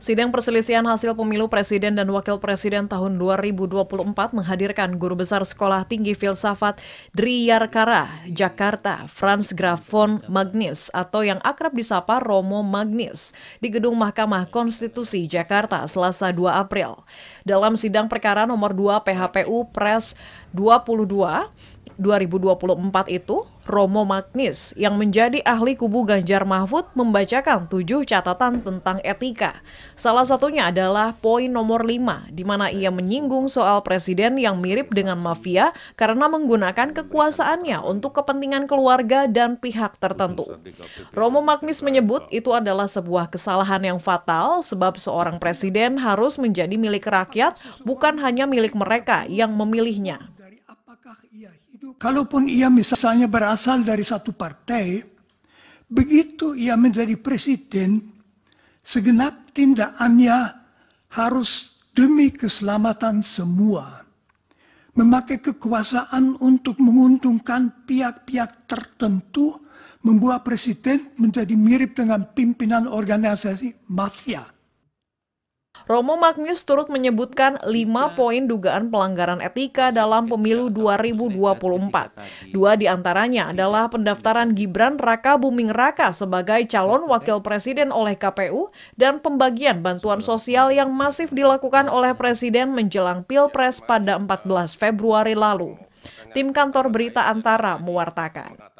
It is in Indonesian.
Sidang perselisihan hasil pemilu presiden dan wakil presiden tahun 2024 menghadirkan guru besar Sekolah Tinggi Filsafat Driyarkara, Jakarta, Franz Grafon Magnis atau yang akrab disapa Romo Magnis di Gedung Mahkamah Konstitusi Jakarta Selasa 2 April. Dalam sidang perkara nomor 2 PHPU Pres 22 2024 itu, Romo Magnis yang menjadi ahli kubu Ganjar Mahfud membacakan tujuh catatan tentang etika. Salah satunya adalah poin nomor lima di mana ia menyinggung soal presiden yang mirip dengan mafia karena menggunakan kekuasaannya untuk kepentingan keluarga dan pihak tertentu. Romo Magnis menyebut itu adalah sebuah kesalahan yang fatal sebab seorang presiden harus menjadi milik rakyat, bukan hanya milik mereka yang memilihnya kalaupun ia misalnya berasal dari satu partai, begitu ia menjadi presiden, segenap tindakannya harus demi keselamatan semua. Memakai kekuasaan untuk menguntungkan pihak-pihak tertentu membuat presiden menjadi mirip dengan pimpinan organisasi mafia Romo Magnius turut menyebutkan lima poin dugaan pelanggaran etika dalam pemilu 2024. Dua diantaranya adalah pendaftaran Gibran Raka Buming Raka sebagai calon wakil presiden oleh KPU dan pembagian bantuan sosial yang masif dilakukan oleh presiden menjelang Pilpres pada 14 Februari lalu. Tim kantor berita Antara mewartakan.